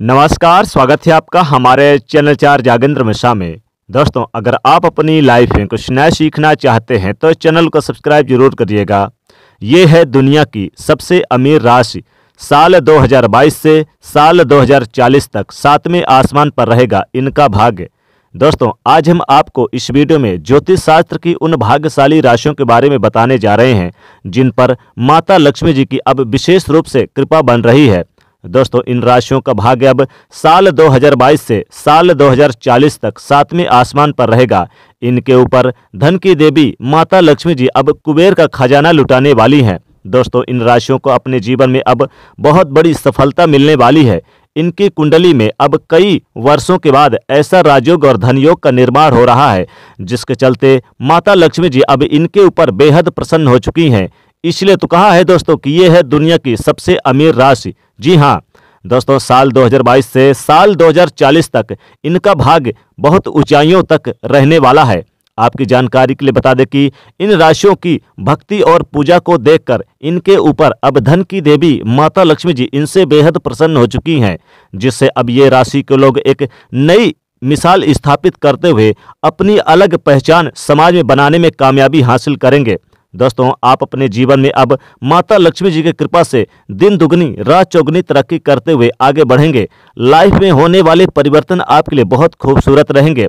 नमस्कार स्वागत है आपका हमारे चैनल चार जागेंद्र मिश्रा में दोस्तों अगर आप अपनी लाइफ में कुछ नया सीखना चाहते हैं तो चैनल को सब्सक्राइब जरूर करिएगा ये है दुनिया की सबसे अमीर राशि साल 2022 से साल 2040 तक सातवें आसमान पर रहेगा इनका भाग्य दोस्तों आज हम आपको इस वीडियो में ज्योतिष शास्त्र की उन भाग्यशाली राशियों के बारे में बताने जा रहे हैं जिन पर माता लक्ष्मी जी की अब विशेष रूप से कृपा बन रही है दोस्तों इन राशियों का भाग्य अब साल 2022 से साल 2040 तक सातवें आसमान पर रहेगा इनके ऊपर धन की देवी माता लक्ष्मी जी अब कुबेर का खजाना लुटाने वाली हैं दोस्तों इन राशियों को अपने जीवन में अब बहुत बड़ी सफलता मिलने वाली है इनकी कुंडली में अब कई वर्षों के बाद ऐसा राजयोग और धनयोग का निर्माण हो रहा है जिसके चलते माता लक्ष्मी जी अब इनके ऊपर बेहद प्रसन्न हो चुकी हैं इसलिए तो कहा है दोस्तों कि ये है दुनिया की सबसे अमीर राशि जी हाँ दोस्तों साल 2022 से साल 2040 तक इनका भाग बहुत ऊंचाइयों तक रहने वाला है आपकी जानकारी के लिए बता दें कि इन राशियों की भक्ति और पूजा को देखकर इनके ऊपर अब धन की देवी माता लक्ष्मी जी इनसे बेहद प्रसन्न हो चुकी हैं जिससे अब ये राशि के लोग एक नई मिसाल स्थापित करते हुए अपनी अलग पहचान समाज में बनाने में कामयाबी हासिल करेंगे दोस्तों आप अपने जीवन में अब माता लक्ष्मी जी की कृपा से दिन दुगनी रात चौगनी तरक्की करते हुए आगे बढ़ेंगे लाइफ में होने वाले परिवर्तन आपके लिए बहुत खूबसूरत रहेंगे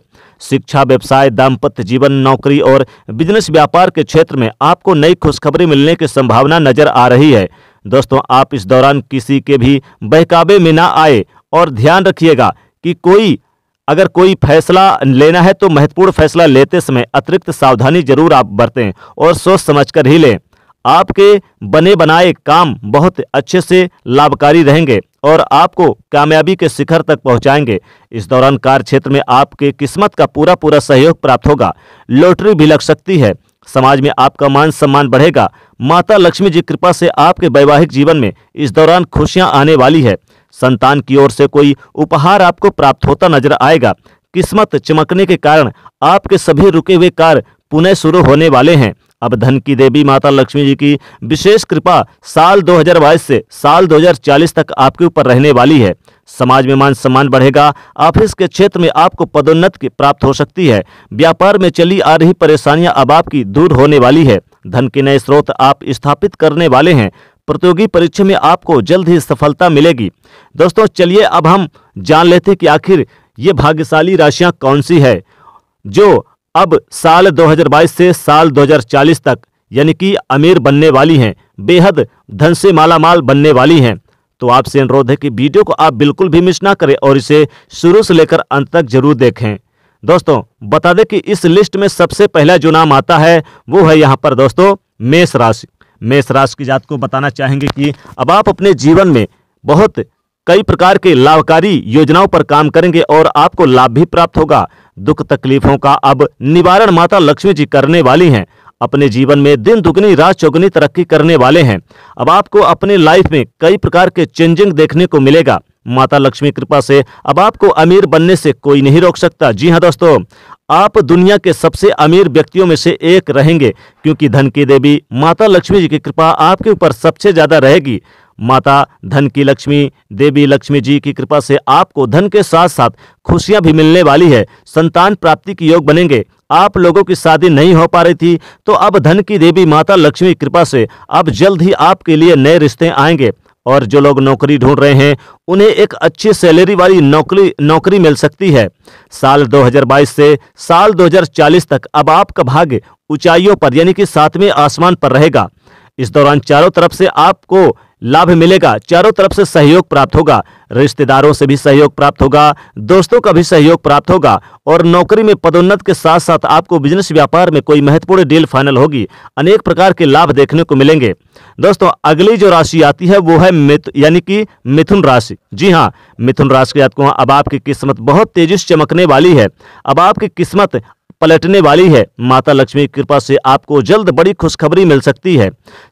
शिक्षा व्यवसाय दाम्पत्य जीवन नौकरी और बिजनेस व्यापार के क्षेत्र में आपको नई खुशखबरी मिलने की संभावना नजर आ रही है दोस्तों आप इस दौरान किसी के भी बहकावे में ना आए और ध्यान रखिएगा कि कोई अगर कोई फैसला लेना है तो महत्वपूर्ण फैसला लेते समय अतिरिक्त सावधानी जरूर आप बरतें और सोच समझकर ही लें आपके बने बनाए काम बहुत अच्छे से लाभकारी रहेंगे और आपको कामयाबी के शिखर तक पहुंचाएंगे इस दौरान कार्य क्षेत्र में आपके किस्मत का पूरा पूरा सहयोग प्राप्त होगा लॉटरी भी लग सकती है समाज में आपका मान सम्मान बढ़ेगा माता लक्ष्मी जी कृपा से आपके वैवाहिक जीवन में इस दौरान खुशियां आने वाली है संतान की ओर से कोई उपहार आपको प्राप्त होता नजर आएगा किस्मत चमकने के कारण आपके सभी रुके हुए कार्य पुनः शुरू होने वाले हैं अब धन की देवी माता लक्ष्मी जी की विशेष कृपा साल 2022 से साल 2040 तक आपके ऊपर रहने वाली है समाज में मान सम्मान बढ़ेगा ऑफिस के क्षेत्र में आपको पदोन्नत की प्राप्त हो सकती है व्यापार में चली आ रही परेशानियां अब आपकी दूर होने वाली है धन के नए स्रोत आप स्थापित करने वाले हैं प्रतियोगी परीक्षा में आपको जल्द ही सफलता मिलेगी दोस्तों चलिए अब हम जान लेते हैं कि आखिर ये भाग्यशाली राशियां कौन सी है जो अब साल 2022 से साल 2040 तक यानी कि अमीर बनने वाली हैं बेहद धन से मालामाल बनने वाली हैं तो आपसे अनुरोध है कि वीडियो को आप बिल्कुल भी मिस ना करें और इसे शुरू से लेकर अंत तक जरूर देखें दोस्तों बता दें कि इस लिस्ट में सबसे पहला जो नाम आता है वो है यहाँ पर दोस्तों मेष राशि मेष राशि की जात को बताना चाहेंगे कि अब आप अपने जीवन में बहुत कई प्रकार के लाभकारी योजनाओं पर काम करेंगे और आपको लाभ भी प्राप्त होगा दुख तकलीफों का अब निवारण माता लक्ष्मी जी करने वाली हैं अपने जीवन में दिन दुगनी रात चौगनी तरक्की करने वाले हैं अब आपको अपने लाइफ में कई प्रकार के चेंजिंग देखने को मिलेगा माता लक्ष्मी कृपा से अब आपको अमीर बनने से कोई नहीं रोक सकता जी हाँ दोस्तों आप दुनिया के सबसे अमीर व्यक्तियों में से एक रहेंगे क्योंकि धन की देवी माता लक्ष्मी जी की कृपा आपके ऊपर सबसे ज़्यादा रहेगी माता धन की लक्ष्मी देवी लक्ष्मी जी की कृपा से आपको धन के साथ साथ खुशियां भी मिलने वाली है संतान प्राप्ति के योग बनेंगे आप लोगों की शादी नहीं हो पा रही थी तो अब धन की देवी माता लक्ष्मी कृपा से अब जल्द ही आपके लिए नए रिश्ते आएंगे और जो लोग नौकरी ढूंढ रहे हैं उन्हें एक अच्छी सैलरी वाली नौकरी नौकरी मिल सकती है साल 2022 से साल 2040 तक अब आपका भाग्य ऊंचाइयों पर यानी कि सातवें आसमान पर रहेगा इस दौरान चारों तरफ से आपको लाभ मिलेगा चारों तरफ से सहयोग प्राप्त होगा रिश्तेदारों से भी सहयोग प्राप्त होगा दोस्तों का भी सहयोग प्राप्त होगा और नौकरी में पदोन्नत के साथ साथ आपको बिजनेस व्यापार में कोई महत्वपूर्ण डील फाइनल होगी अनेक प्रकार के लाभ देखने को मिलेंगे दोस्तों अगली जो राशि आती है वो है मिथ यानी कि मिथुन राशि जी हाँ मिथुन राशि के जातकों अब आपकी किस्मत बहुत तेजी से चमकने वाली है अब आपकी किस्मत पलटने वाली है माता लक्ष्मी की कृपा से आपको जल्द बड़ी खुशखबरी मिल सकती है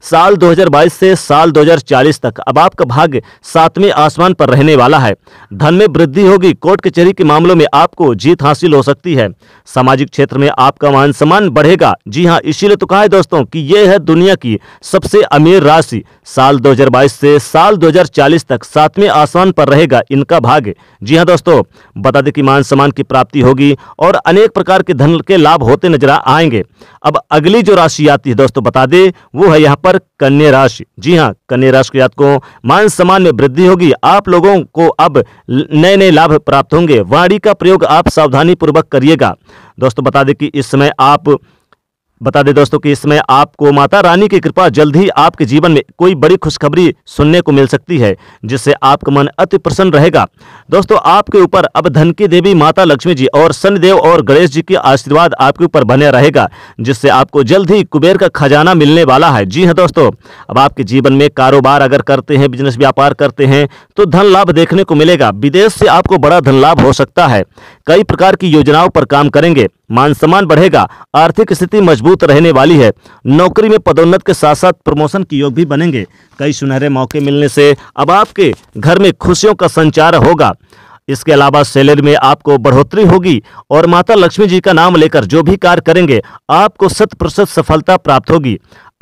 साल 2022 से साल 2040 तक अब आपका भाग्य सातवें आसमान पर रहने वाला है धन में वृद्धि होगी कोर्ट कचहरी के मामलों में आपको जीत हासिल हो सकती है सामाजिक क्षेत्र में आपका मान सम्मान बढ़ेगा जी हाँ इसीलिए तो कहा है दोस्तों की यह है दुनिया की सबसे अमीर राशि साल दो से साल दो तक सातवें आसमान पर रहेगा इनका भाग्य जी हाँ दोस्तों बता दें कि मान सम्मान की प्राप्ति होगी और अनेक प्रकार के धन के लाभ होते नजर आएंगे अब अगली जो राशि आती है दोस्तों बता दें वो है यहाँ पर कन्या राशि जी हाँ कन्या राशि के जातकों मान सम्मान में वृद्धि होगी आप लोगों को अब नए नए लाभ प्राप्त होंगे वाणी का प्रयोग आप सावधानी पूर्वक करिएगा दोस्तों बता दें कि इस समय आप बता दें दोस्तों कि इसमें आपको माता रानी की कृपा जल्द ही आपके जीवन में कोई बड़ी खुशखबरी सुनने को मिल सकती है जिससे आपका मन अति प्रसन्न रहेगा दोस्तों आपके ऊपर अब धन की देवी माता लक्ष्मी जी और शनिदेव और गणेश जी के आशीर्वाद आपके ऊपर बने रहेगा जिससे आपको जल्द ही कुबेर का खजाना मिलने वाला है जी हाँ दोस्तों अब आपके जीवन में कारोबार अगर करते हैं बिजनेस व्यापार करते हैं तो धन लाभ देखने को मिलेगा विदेश से आपको बड़ा धन लाभ हो सकता है कई प्रकार की योजनाओं पर काम करेंगे मान सम्मान बढ़ेगा आर्थिक स्थिति मजबूत रहने वाली है नौकरी में पदोन्नत के साथ साथ प्रमोशन के योग भी बनेंगे कई सुनहरे मौके मिलने से अब आपके घर में खुशियों का संचार होगा इसके अलावा सैलरी में आपको बढ़ोतरी होगी और माता लक्ष्मी जी का नाम लेकर जो भी कार्य करेंगे आपको शत प्रतिशत सफलता प्राप्त होगी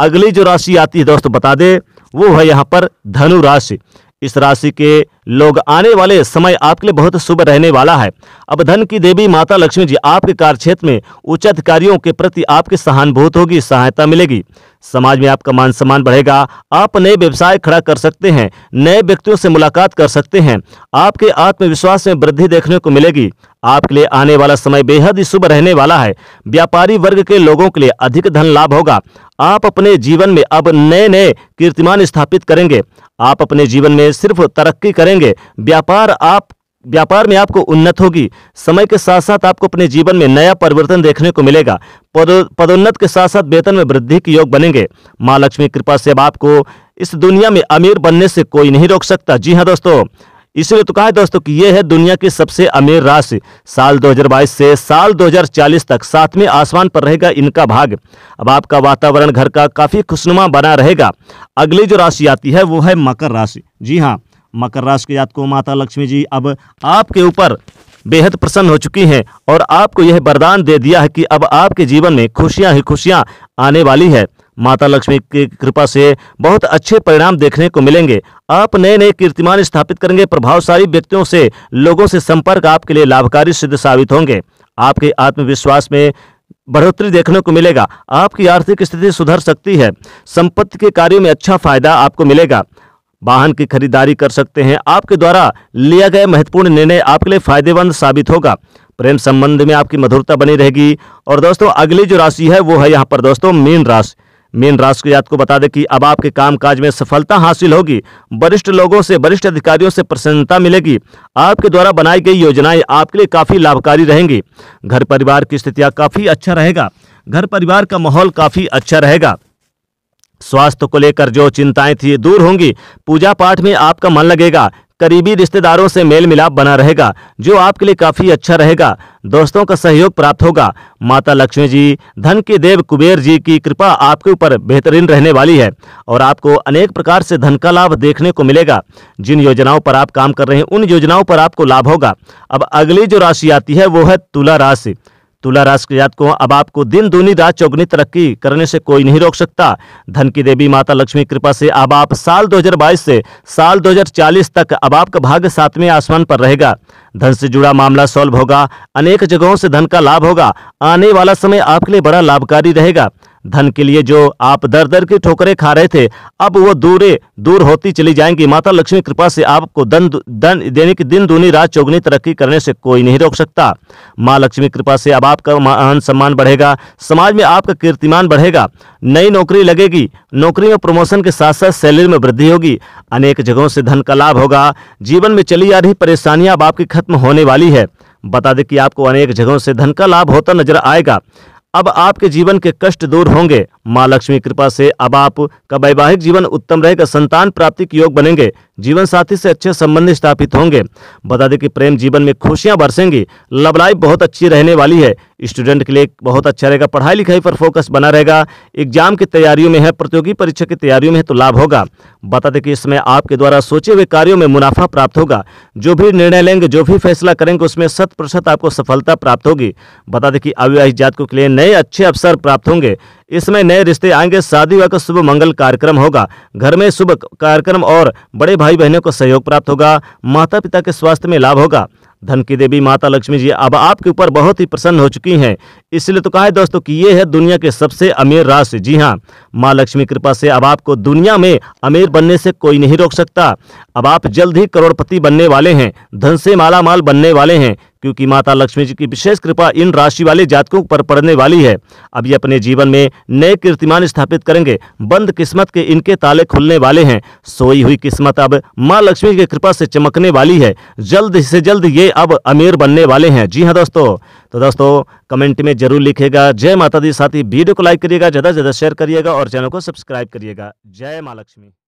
अगली जो राशि आती है दोस्तों बता दें वो है यहाँ पर धनु राशि इस राशि के लोग आने वाले समय आपके लिए बहुत शुभ रहने वाला है अब धन की देवी माता लक्ष्मी जी आपके कार्य क्षेत्र में उच्च अधिकारियों के प्रति आपकी सहानुभूत होगी सहायता मिलेगी समाज में आपका मान सम्मान बढ़ेगा आप नए व्यवसाय खड़ा कर सकते हैं नए व्यक्तियों से मुलाकात कर सकते हैं आपके आत्मविश्वास में वृद्धि देखने को मिलेगी आपके लिए आने वाला समय बेहद ही शुभ रहने वाला है व्यापारी वर्ग के लोगों के लिए अधिक धन लाभ होगा आप अपने जीवन में अब नए नए कीर्तिमान स्थापित करेंगे आप अपने जीवन में सिर्फ तरक्की करेंगे व्यापार आप व्यापार में आपको उन्नत होगी समय के साथ साथ आपको अपने जीवन में नया परिवर्तन देखने को मिलेगा पदोन्नत के साथ साथ वेतन में वृद्धि के योग बनेंगे माँ लक्ष्मी कृपा से अब आपको इस दुनिया में अमीर बनने से कोई नहीं रोक सकता जी हाँ दोस्तों इसलिए तो कहा है दोस्तों कि यह है दुनिया की सबसे अमीर राशि साल 2022 से साल 2040 तक सातवें आसमान पर रहेगा इनका भाग अब आपका वातावरण घर का काफी खुशनुमा बना रहेगा अगली जो राशि आती है वो है मकर राशि जी हाँ मकर राशि के जातकों माता लक्ष्मी जी अब आपके ऊपर बेहद प्रसन्न हो चुकी हैं और आपको यह वरदान दे दिया है कि अब आपके जीवन में खुशियां ही खुशियां आने वाली है माता लक्ष्मी की कृपा से बहुत अच्छे परिणाम देखने को मिलेंगे आप नए नए कीर्तिमान स्थापित करेंगे प्रभावशाली व्यक्तियों से लोगों से संपर्क आपके लिए लाभकारी सिद्ध साबित होंगे आपके आत्मविश्वास में बढ़ोतरी देखने को मिलेगा आपकी आर्थिक स्थिति सुधर सकती है संपत्ति के कार्यों में अच्छा फायदा आपको मिलेगा वाहन की खरीदारी कर सकते हैं आपके द्वारा लिया गया महत्वपूर्ण निर्णय आपके लिए फायदेमंद साबित होगा प्रेम संबंध में आपकी मधुरता बनी रहेगी और दोस्तों अगली जो राशि है वो है यहाँ पर दोस्तों मीन राशि मीन राशि की आपको बता दें कि अब आपके कामकाज में सफलता हासिल होगी वरिष्ठ लोगों से वरिष्ठ अधिकारियों से प्रसन्नता मिलेगी आपके द्वारा बनाई गई योजनाएं आपके लिए काफ़ी लाभकारी रहेंगी घर परिवार की स्थितियाँ काफ़ी अच्छा रहेगा घर परिवार का माहौल काफ़ी अच्छा रहेगा स्वास्थ्य को लेकर जो चिंताएं थी दूर होंगी पूजा पाठ में आपका मन लगेगा करीबी रिश्तेदारों से मेल मिलाप बना रहेगा जो आपके लिए काफ़ी अच्छा रहेगा दोस्तों का सहयोग प्राप्त होगा माता लक्ष्मी जी धन के देव कुबेर जी की कृपा आपके ऊपर बेहतरीन रहने वाली है और आपको अनेक प्रकार से धन का लाभ देखने को मिलेगा जिन योजनाओं पर आप काम कर रहे हैं उन योजनाओं पर आपको लाभ होगा अब अगली जो राशि आती है वो है तुला राशि तुला राशि के जातकों अब आपको दिन दूनी रात चौगुनी तरक्की करने से कोई नहीं रोक सकता धन की देवी माता लक्ष्मी कृपा से अब आप साल 2022 से साल 2040 तक अब आपका भाग्य सातवें आसमान पर रहेगा धन से जुड़ा मामला सॉल्व होगा अनेक जगहों से धन का लाभ होगा आने वाला समय आपके लिए बड़ा लाभकारी रहेगा धन के लिए जो आप दर दर की ठोकरें खा रहे थे अब वो दूरे दूर होती चली जाएंगी माता लक्ष्मी कृपा से आपको धन धन देने की दिन दूनी रात चौगनी तरक्की करने से कोई नहीं रोक सकता माँ लक्ष्मी कृपा से अब आपका मान सम्मान बढ़ेगा समाज में आपका कीर्तिमान बढ़ेगा नई नौकरी लगेगी नौकरी में प्रमोशन के साथ साथ सैलरी में वृद्धि होगी अनेक जगहों से धन का लाभ होगा जीवन में चली आ रही परेशानियां अब आपकी खत्म होने वाली है बता दें कि आपको अनेक जगहों से धन का लाभ होता नजर आएगा अब आपके जीवन के कष्ट दूर होंगे माँ लक्ष्मी कृपा से अब आपका वैवाहिक जीवन उत्तम रहेगा संतान प्राप्ति के योग बनेंगे जीवन साथी से अच्छे संबंध स्थापित होंगे बता दें कि प्रेम जीवन में खुशियां बरसेंगी लव लाइफ बहुत अच्छी रहने वाली है स्टूडेंट के लिए बहुत अच्छा रहेगा पढ़ाई लिखाई पर फोकस बना रहेगा एग्जाम की तैयारियों में है प्रतियोगी परीक्षा की तैयारियों में है तो लाभ होगा बता दें कि इसमें आपके द्वारा सोचे हुए कार्यों में मुनाफा प्राप्त होगा जो भी निर्णय लेंगे जो भी फैसला करेंगे उसमें शत प्रतिशत आपको सफलता प्राप्त होगी बता दें कि अविवाहित जातकों के लिए नए अच्छे अवसर प्राप्त होंगे इसमें नए रिश्ते आएंगे शादी का शुभ मंगल कार्यक्रम होगा घर में शुभ कार्यक्रम और बड़े भाई बहनों को सहयोग प्राप्त होगा माता पिता के स्वास्थ्य में लाभ होगा धन की देवी माता लक्ष्मी जी अब आपके ऊपर बहुत ही प्रसन्न हो चुकी हैं इसलिए तो कहा है दोस्तों कि ये है दुनिया के सबसे अमीर राशि जी हाँ माँ लक्ष्मी कृपा से अब आपको दुनिया में अमीर बनने से कोई नहीं रोक सकता अब आप जल्द ही करोड़पति बनने वाले हैं धन से माला माल बनने वाले हैं क्योंकि माता लक्ष्मी जी की विशेष कृपा इन राशि वाले जातकों पर पड़ने वाली है अब ये अपने जीवन में नए कीर्तिमान स्थापित करेंगे बंद किस्मत के इनके ताले खुलने वाले हैं सोई हुई किस्मत अब माँ लक्ष्मी की कृपा से चमकने वाली है जल्द से जल्द ये अब अमीर बनने वाले हैं जी हाँ दोस्तों तो दोस्तों कमेंट में जरूर लिखेगा जय माता दी साथ ही वीडियो को लाइक करिएगा ज़्यादा से ज़्यादा शेयर करिएगा और चैनल को सब्सक्राइब करिएगा जय माँ लक्ष्मी